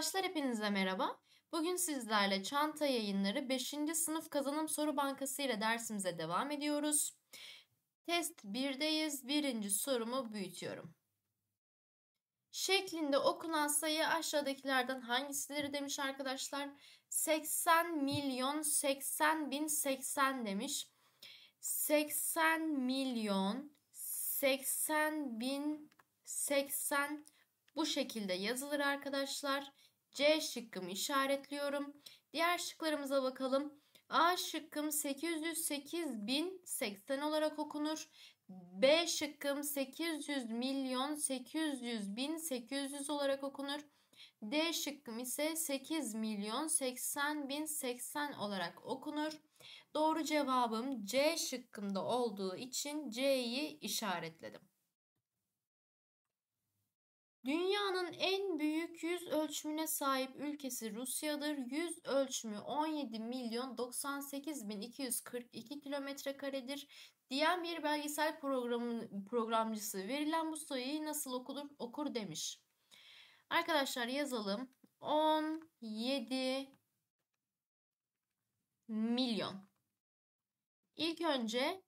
Arkadaşlar hepinize merhaba. Bugün sizlerle Çanta Yayınları 5. Sınıf Kazanım Soru Bankası ile dersimize devam ediyoruz. Test 1'deyiz. Birinci sorumu büyütüyorum. Şeklinde okunan sayı aşağıdakilerden hangisileri demiş arkadaşlar? 80 milyon 80 bin 80 demiş. 80 milyon 80 bin 80 bu şekilde yazılır arkadaşlar. C şıkkımı işaretliyorum. Diğer şıklarımıza bakalım. A şıkkım 808.080 olarak okunur. B şıkkım 800 milyon 800 bin 800 olarak okunur. D şıkkım ise 8 milyon 80 bin 80 olarak okunur. Doğru cevabım C şıkkımda olduğu için C'yi işaretledim. Dünyanın en büyük yüz ölçümüne sahip ülkesi Rusya'dır. Yüz ölçümü 17 milyon 98 bin 242 kilometre karedir. Diyen bir belgesel programın programcısı verilen bu sayıyı nasıl okulur, okur demiş. Arkadaşlar yazalım. 17 milyon. İlk önce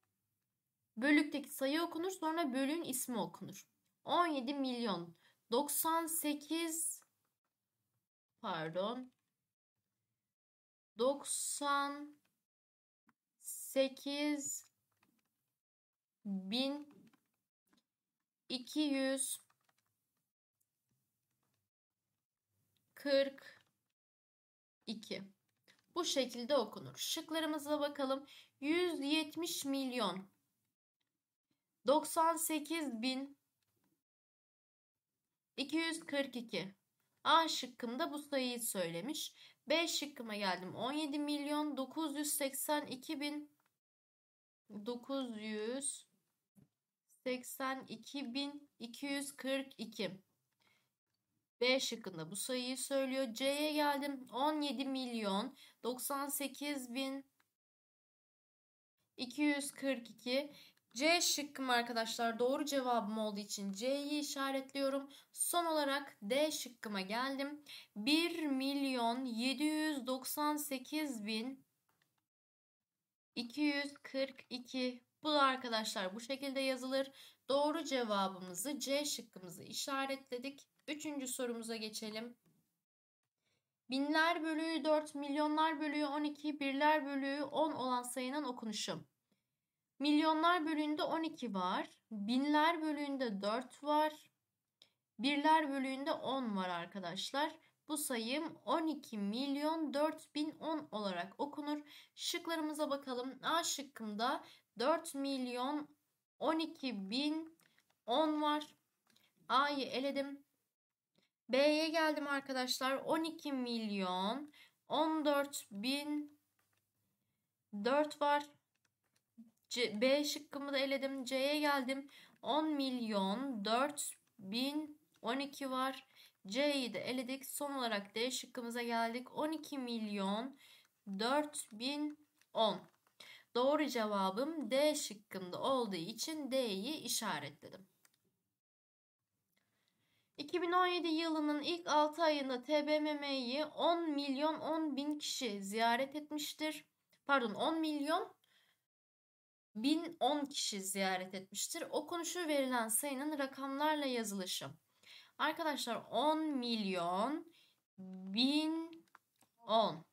bölükteki sayı okunur sonra bölüğün ismi okunur. 17 milyon. 98 pardon 98 bin 200 42 bu şekilde okunur. Şıklarımıza bakalım. 170 milyon 98 bin 242. A şıkkımda bu sayıyı söylemiş. B şıkkıma geldim. 17 milyon 982 bin 982 bin 242. B şıkkında bu sayıyı söylüyor. C'ye geldim. 17 milyon 98 bin 242 C şıkkım arkadaşlar doğru cevabım olduğu için C'yi işaretliyorum. Son olarak D şıkkıma geldim. 1 milyon 798 bin 242 bu da arkadaşlar bu şekilde yazılır. Doğru cevabımızı C şıkkımızı işaretledik. Üçüncü sorumuza geçelim. Binler bölüğü 4, milyonlar bölüğü 12, birler bölüğü 10 olan sayının okunuşu. Milyonlar bölüğünde 12 var. Binler bölüğünde 4 var. Birler bölüğünde 10 var arkadaşlar. Bu sayım 12 milyon 4010 olarak okunur. Şıklarımıza bakalım. A şıkkında 4 milyon 12 bin 10 var. A'yı eledim. B'ye geldim arkadaşlar. 12 milyon 14 bin 4 var. C, B şıkkımı da eledim. C'ye geldim. 10 milyon 4 bin 12 var. C'yi de eledik. Son olarak D şıkkımıza geldik. 12 milyon 4 bin 10. Doğru cevabım D şıkkında olduğu için D'yi işaretledim. 2017 yılının ilk 6 ayında TBMM'yi 10 milyon 10 bin kişi ziyaret etmiştir. Pardon 10 milyon 1010 kişi ziyaret etmiştir. O konuşu verilen sayının rakamlarla yazılışı. Arkadaşlar 10 milyon 1010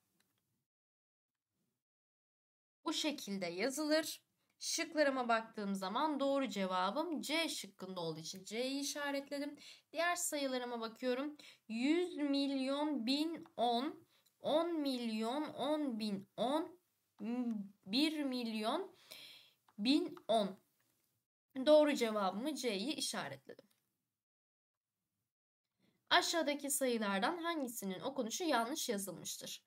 bu şekilde yazılır. Şıklarıma baktığım zaman doğru cevabım C şıkkında olduğu için C'yi işaretledim. Diğer sayılarıma bakıyorum. 100 milyon 1010 10 milyon 10 bin 10 1 milyon 1010. Doğru cevabımı C'yi işaretledim. Aşağıdaki sayılardan hangisinin okunuşu yanlış yazılmıştır?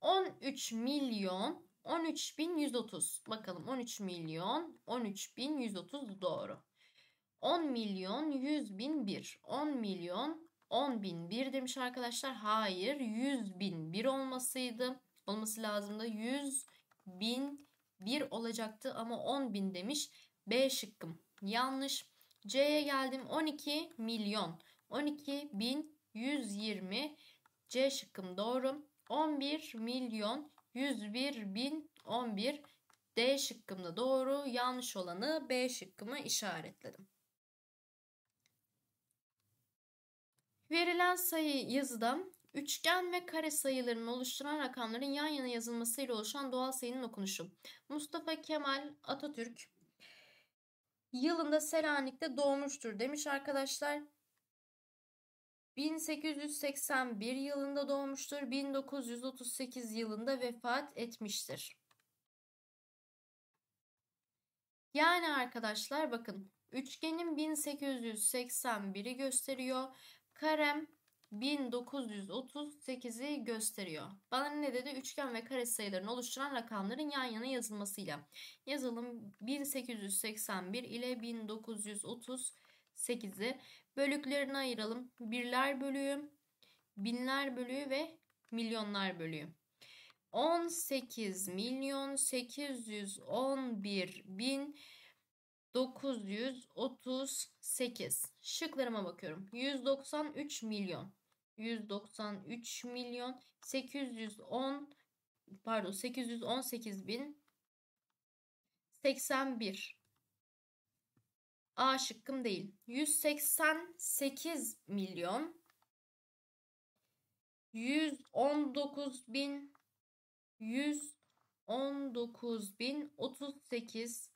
13 milyon 13.130. Bakalım 13 milyon 13.130 doğru. 10 milyon 100 bin 1. 10 milyon 10 bin 1 demiş arkadaşlar. Hayır 100 bin 1 olmasıydı. Olması lazımdı. 100 bin 1 olacaktı ama 10 bin demiş. B şıkkım yanlış. C'ye geldim 12 milyon. 12 bin 120 C şıkkım doğru. 11 milyon 101 bin 11 D şıkkımda doğru. Yanlış olanı B şıkkımı işaretledim. Verilen sayı yazıda Üçgen ve kare sayılarını oluşturan rakamların yan yana yazılmasıyla oluşan doğal sayının okunuşu. Mustafa Kemal Atatürk yılında Selanik'te doğmuştur demiş arkadaşlar. 1881 yılında doğmuştur. 1938 yılında vefat etmiştir. Yani arkadaşlar bakın üçgenin 1881'i gösteriyor. Karem 1938'i gösteriyor. Bana ne dedi? Üçgen ve kare sayılarını oluşturan rakamların yan yana yazılmasıyla. Yazalım 1881 ile 1938'i. Bölüklerine ayıralım. Birler bölüğü, binler bölüğü ve milyonlar bölüğü. 18 milyon 811 bin 938. Şıklarıma bakıyorum. 193 milyon. 193 milyon 810 pardon 818 bin 81. A şıkkım değil. 188 milyon 119 bin 119 bin 38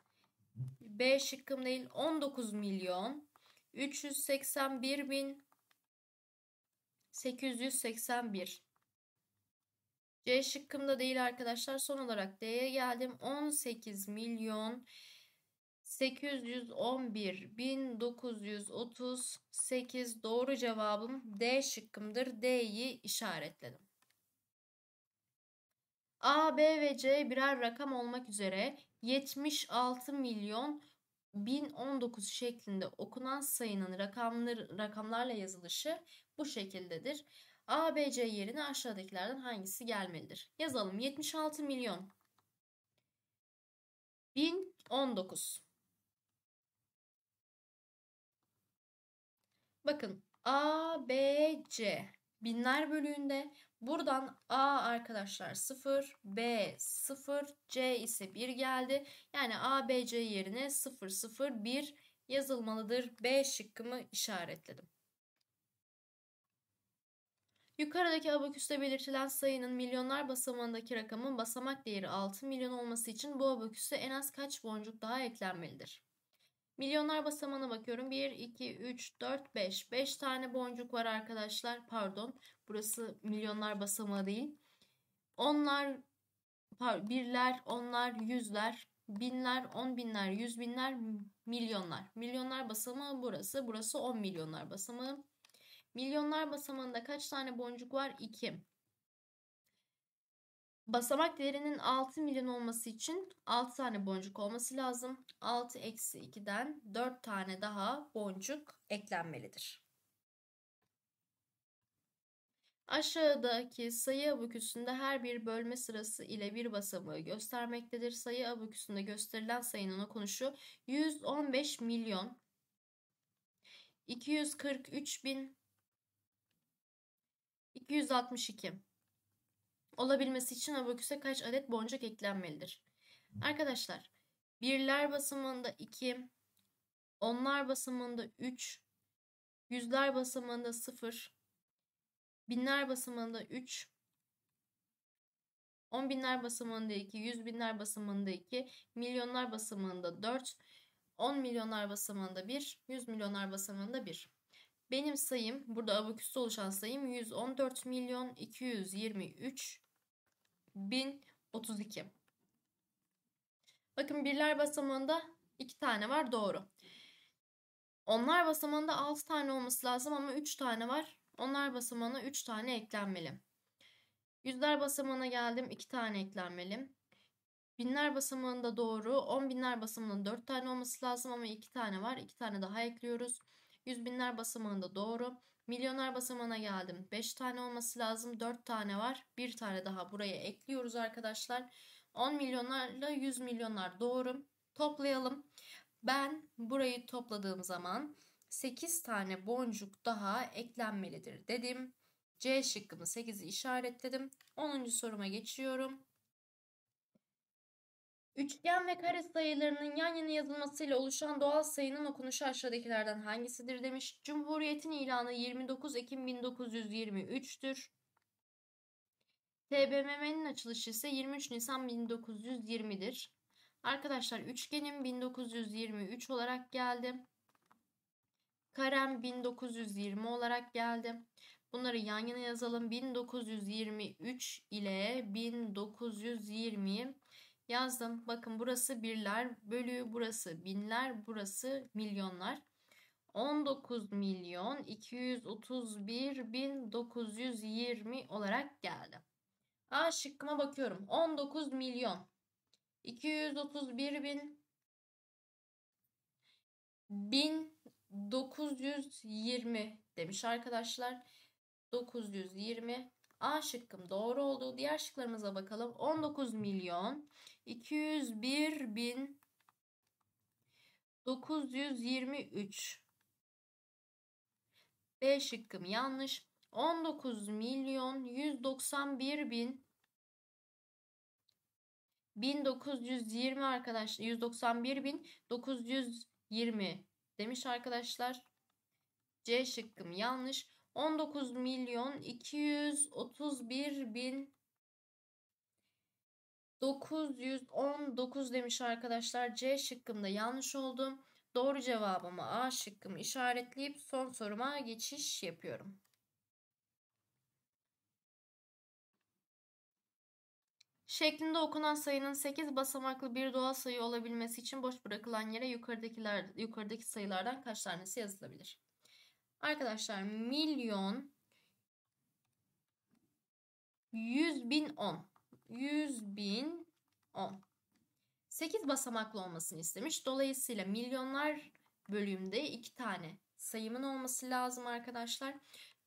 B şıkkım değil 19 milyon 381 bin 881. C şıkkımda değil arkadaşlar. Son olarak D'ye geldim. 18 milyon 811 bin 938 doğru cevabım D şıkkımdır. D'yi işaretledim. A, B ve C birer rakam olmak üzere 76 milyon 1019 şeklinde okunan sayının rakamlar, rakamlarla yazılışı bu şekildedir. A, B, C yerine aşağıdakilerden hangisi gelmelidir? Yazalım 76 milyon 1019. Bakın A, B, C. Binler bölüğünde buradan A arkadaşlar 0, B 0, C ise 1 geldi. Yani A, B, C yerine 0, 0, 1 yazılmalıdır. B şıkkımı işaretledim. Yukarıdaki abaküste belirtilen sayının milyonlar basamağındaki rakamın basamak değeri 6 milyon olması için bu abaküse en az kaç boncuk daha eklenmelidir? Milyonlar basamağına bakıyorum. 1, 2, 3, 4, 5. 5 tane boncuk var arkadaşlar. Pardon. Burası milyonlar basamağı değil. Onlar, birler, onlar, yüzler, binler, on binler, yüz binler, milyonlar. Milyonlar basamağı burası. Burası on milyonlar basamağı. Milyonlar basamağında kaç tane boncuk var? 2. Basamak değerinin 6 milyon olması için 6 tane boncuk olması lazım. 6 eksi 2'den 4 tane daha boncuk eklenmelidir. Aşağıdaki sayı abaküsünde her bir bölme sırası ile bir basamağı göstermektedir. Sayı abaküsünde gösterilen sayının okunuşu 115 milyon 243 bin 262 olabilmesi için abaküse kaç adet boncuk eklenmelidir? Arkadaşlar birler basamında 2, onlar basamında 3, yüzler basamında 0, binler basamında 3, on binler basamında 2, yüz binler basamında 2, milyonlar basamında 4, on milyonlar basamında 1, yüz milyonlar basamında 1. Benim sayım burada abaküste oluşan sayım 114 milyon 223 bin 32. Bakın birler basamağında 2 tane var doğru. Onlar basamağında 6 tane olması lazım ama 3 tane var. Onlar basamağına 3 tane eklenmeli. Yüzler basamağına geldim 2 tane eklenmeli. Binler basamağında doğru. 10 binler basamağında 4 tane olması lazım ama 2 tane var. 2 tane daha ekliyoruz. Yüz binler basamağında doğru. Milyoner basamağına geldim. 5 tane olması lazım. 4 tane var. Bir tane daha buraya ekliyoruz arkadaşlar. 10 milyonlarla 100 milyonlar doğru. Toplayalım. Ben burayı topladığım zaman 8 tane boncuk daha eklenmelidir dedim. C şıkkımı 8'i işaretledim. 10. soruma geçiyorum. Üçgen ve kare sayılarının yan yana yazılmasıyla oluşan doğal sayının okunuşu aşağıdakilerden hangisidir demiş. Cumhuriyetin ilanı 29 Ekim 1923'tür. TBMM'nin açılışı ise 23 Nisan 1920'dir. Arkadaşlar üçgenim 1923 olarak geldi. Karem 1920 olarak geldi. Bunları yan yana yazalım. 1923 ile 1920 yazdım. Bakın burası birler bölüğü, burası binler burası milyonlar. 19 milyon 231 bin 920 olarak geldi. A şıkkıma bakıyorum. 19 milyon 231 bin 1920 demiş arkadaşlar. 920 A şıkkım doğru oldu. Diğer şıklarımıza bakalım. 19 milyon 201 bin 923 B şıkkım yanlış. 19 milyon 191 bin 1920 arkadaş 191 bin 920 demiş arkadaşlar. C şıkkım yanlış. 19 milyon 231 bin 919 demiş arkadaşlar. C şıkkımda yanlış oldum. Doğru cevabımı A şıkkımı işaretleyip son soruma geçiş yapıyorum. Şeklinde okunan sayının 8 basamaklı bir doğal sayı olabilmesi için boş bırakılan yere yukarıdakiler, yukarıdaki sayılardan kaç tanesi yazılabilir? Arkadaşlar milyon 100 bin 10 100 bin 10. 8 basamaklı olmasını istemiş. Dolayısıyla milyonlar bölümde 2 tane sayımın olması lazım arkadaşlar.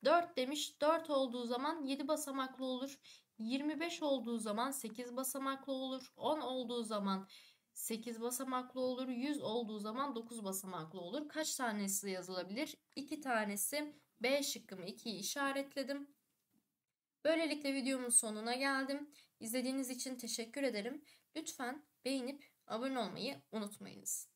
4 demiş. 4 olduğu zaman 7 basamaklı olur. 25 olduğu zaman 8 basamaklı olur. 10 olduğu zaman 8 basamaklı olur. 100 olduğu zaman 9 basamaklı olur. Kaç tanesi yazılabilir? 2 tanesi. B şıkkımı 2'yi işaretledim. Böylelikle videomun sonuna geldim. İzlediğiniz için teşekkür ederim. Lütfen beğenip abone olmayı unutmayınız.